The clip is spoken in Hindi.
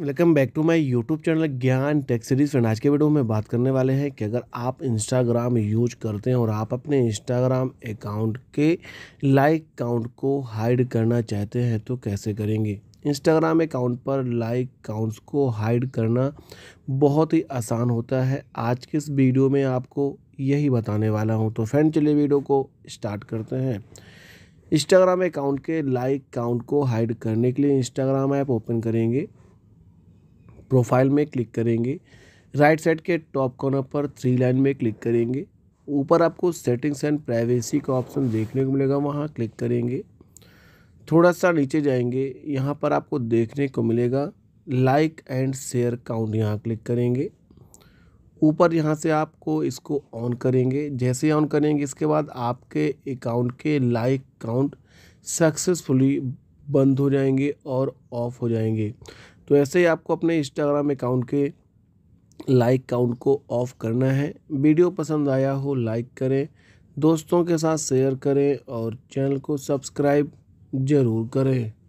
welcome back to my YouTube channel Gyan tech series friend आज के वीडियो में बात करने वाले हैं कि अगर आप इंस्टाग्राम यूज करते हैं और आप अपने इंस्टाग्राम अकाउंट के लाइक काउंट को हाइड करना चाहते हैं तो कैसे करेंगे इंस्टाग्राम अकाउंट पर लाइक काउंट्स को हाइड करना बहुत ही आसान होता है आज के इस वीडियो में आपको यही बताने वाला हूँ तो फ्रेंड चलिए वीडियो को स्टार्ट करते हैं इंस्टाग्राम अकाउंट के लाइक काउंट को हाइड करने के लिए इंस्टाग्राम ऐप ओपन करेंगे प्रोफाइल में क्लिक करेंगे राइट साइड के टॉप कॉर्नर पर थ्री लाइन में क्लिक करेंगे ऊपर आपको सेटिंग्स एंड प्राइवेसी का ऑप्शन देखने को मिलेगा वहाँ क्लिक करेंगे थोड़ा सा नीचे जाएंगे यहाँ पर आपको देखने को मिलेगा लाइक एंड शेयर काउंट यहाँ क्लिक करेंगे ऊपर यहाँ से आपको इसको ऑन करेंगे जैसे ऑन करेंगे इसके बाद आपके अकाउंट के लाइक काउंट सक्सेसफुली बंद हो जाएंगे और ऑफ हो जाएंगे तो ऐसे ही आपको अपने इंस्टाग्राम अकाउंट के लाइक काउंट को ऑफ़ करना है वीडियो पसंद आया हो लाइक करें दोस्तों के साथ शेयर करें और चैनल को सब्सक्राइब ज़रूर करें